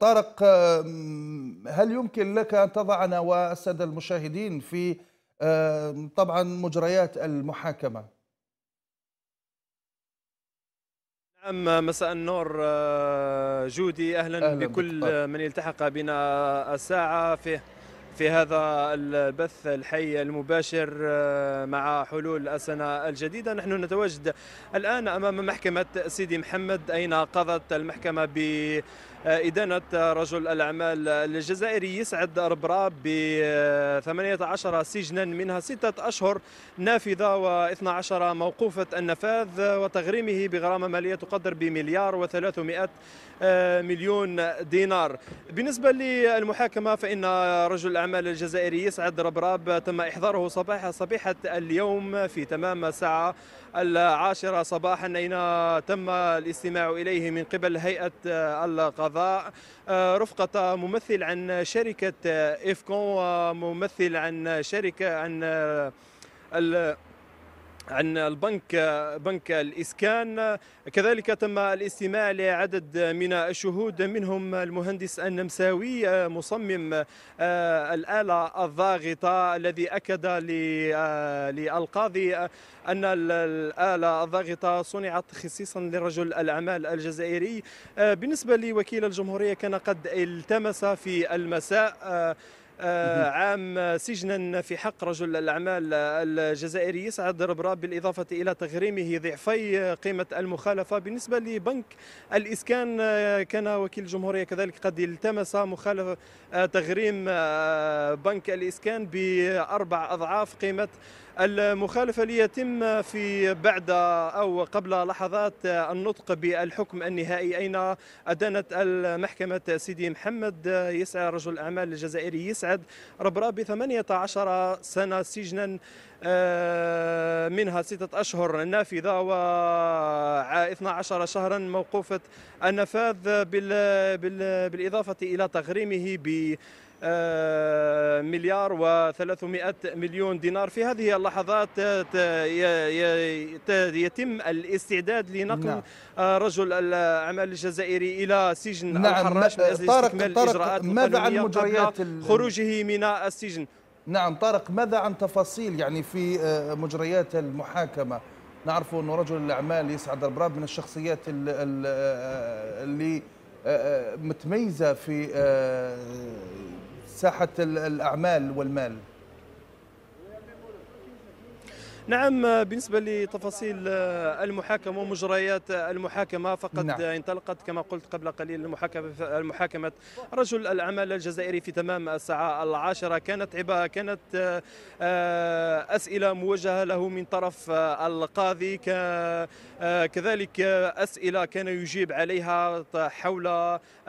طارق هل يمكن لك أن تضعنا والسادة المشاهدين في طبعا مجريات المحاكمة نعم مساء النور آه، جودي أهلا, أهلا بكل من التحق بنا الساعة فيه في هذا البث الحي المباشر آه، مع حلول السنة الجديدة نحن نتواجد الآن أمام محكمة سيدي محمد أين قضت المحكمة ب إدانة رجل الأعمال الجزائري يسعد ربراب ب 18 سجنا منها ستة أشهر نافذة و12 موقوفة النفاذ وتغريمه بغرامة مالية تقدر بمليار و300 آه، مليون دينار بالنسبة للمحاكمة فإن رجل الأعمال الجزائري يسعد ربراب تم إحضاره صباح صبيحة اليوم في تمام الساعة العاشرة صباحا أين تم الاستماع إليه من قبل هيئة القضاء آه، رفقة ممثل عن شركة إفكون وممثل عن شركة عن عن البنك بنك الإسكان كذلك تم الاستماع لعدد من الشهود منهم المهندس النمساوي مصمم آه، الآلة الضاغطة الذي أكد للقاضي آه، أن الآلة الضاغطة صنعت خصيصا لرجل الأعمال الجزائري آه، بالنسبة لوكيل الجمهورية كان قد التمس في المساء آه، عام سجنا في حق رجل الأعمال الجزائري سعد ربراب بالإضافة إلى تغريمه ضعفي قيمة المخالفة بالنسبة لبنك الإسكان آه، كان وكيل الجمهورية كذلك قد التمس مخالفة آه، تغريم بنك الإسكان بأربع أضعاف قيمة المخالفة ليتم في بعد أو قبل لحظات النطق بالحكم النهائي أين أدانت المحكمة سيدي محمد يسعى رجل أعمال الجزائري يسعد ربرا ب 18 سنة سجنا آه، منها ستة أشهر نافذة و 12 شهرا موقوفة النفاذ بالإضافة إلى تغريمه ب آه، مليار و300 مليون دينار في هذه اللحظات يتم الاستعداد لنقل نعم. آه، رجل الاعمال الجزائري الى سجن نعم. الحراش من اجل طارق استكمال طارق الاجراءات ماذا عن مجريات خروجه من السجن نعم طارق ماذا عن تفاصيل يعني في آه، مجريات المحاكمه نعرف أن رجل الأعمال يسعد البراد من الشخصيات اللي متميزة في ساحه الاعمال والمال نعم بالنسبة لتفاصيل آه، المحاكمة ومجريات آه، المحاكمة فقد نعم. انطلقت كما قلت قبل قليل المحاكمة المحاكمة رجل الأعمال الجزائري في تمام الساعة العاشرة كانت عبارة كانت آه، أسئلة موجهة له من طرف القاضي كذلك أسئلة كان يجيب عليها حول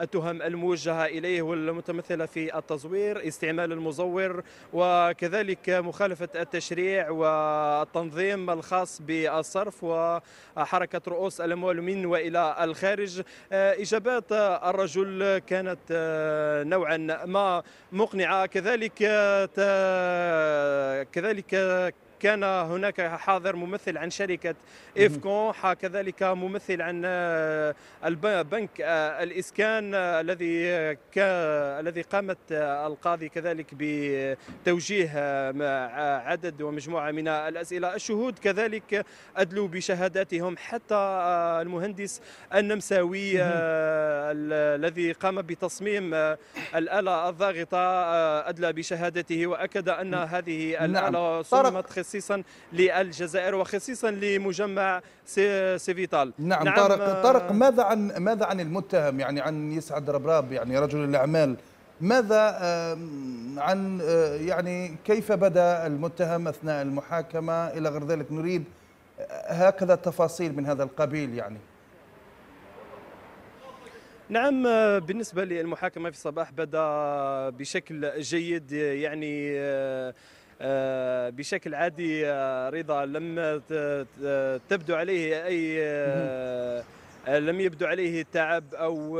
التهم الموجهة إليه والمتمثلة في التزوير استعمال المزور وكذلك مخالفة التشريع و التنظيم الخاص بالصرف وحركة رؤوس الأموال من وإلى الخارج آه، إجابات آه، الرجل كانت آه، نوعا ما مقنعة كذلك كذلك كان هناك حاضر ممثل عن شركة إيفكون كذلك ممثل عن آه، البنك آه، الإسكان آه، الذي الذي قامت القاضي كذلك بتوجيه عدد ومجموعة من الأسئلة الشهود كذلك أدلوا بشهاداتهم حتى المهندس النمساوي الذي قام بتصميم الآلة الضاغطة أدلى بشهادته وأكد أن هذه نعم. الآلة صممت خصيصا للجزائر وخصيصا لمجمع سيفيتال نعم, نعم طارق آه، طارق ماذا عن ماذا عن المتهم يعني عن يسعد ربراب يعني رجل الاعمال ماذا عن آه، يعني كيف بدا المتهم اثناء المحاكمه الى غير ذلك نريد آه، هكذا تفاصيل من هذا القبيل يعني نعم بالنسبة للمحاكمة في الصباح بدأ بشكل جيد يعني آه، بشكل عادي آه، رضا لم تبدو عليه اي آه، لم يبدو عليه تعب او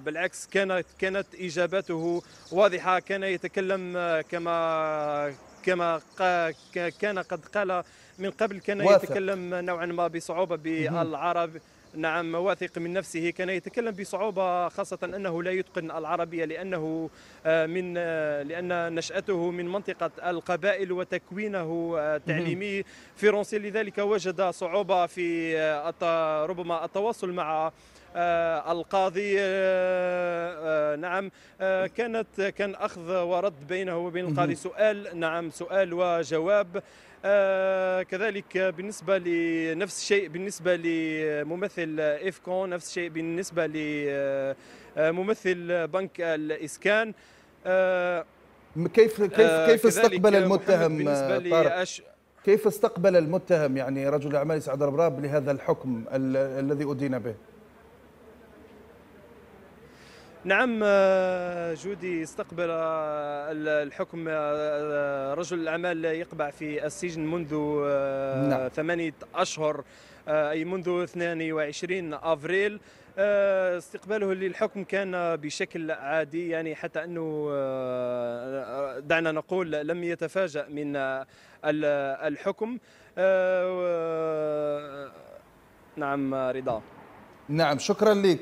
بالعكس كانت كانت اجاباته واضحه كان يتكلم كما كما كان قد قال من قبل كان يتكلم نوعا ما بصعوبه بالعربي نعم واثق من نفسه كان يتكلم بصعوبة خاصة أنه لا يتقن العربية لأنه آه، من آه، لأن نشأته من منطقة القبائل وتكوينه آه، تعليمي فرنسي لذلك وجد صعوبة في ربما التواصل مع القاضي نعم كانت كان أخذ ورد بينه وبين القاضي سؤال نعم سؤال وجواب آه، كذلك بالنسبه لنفس الشيء بالنسبه لممثل افكون نفس الشيء بالنسبه لممثل آه، آه، بنك الاسكان كيف كيف كيف استقبل المتهم طارق كيف استقبل المتهم يعني رجل الاعمال سعد الرباب لهذا الحكم الذي ادين به؟ نعم آه، جودي استقبل آه، الحكم آه، رجل الأعمال يقبع في السجن منذ نعم. ثمانية أشهر أي منذ 22 أفريل استقباله للحكم كان بشكل عادي يعني حتى أنه دعنا نقول لم يتفاجأ من الحكم نعم رضا نعم شكرا لك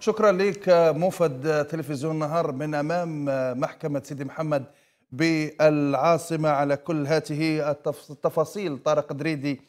شكرا لك موفد تلفزيون النهار من امام محكمه سيدي محمد بالعاصمه على كل هاته التفاصيل طارق دريدي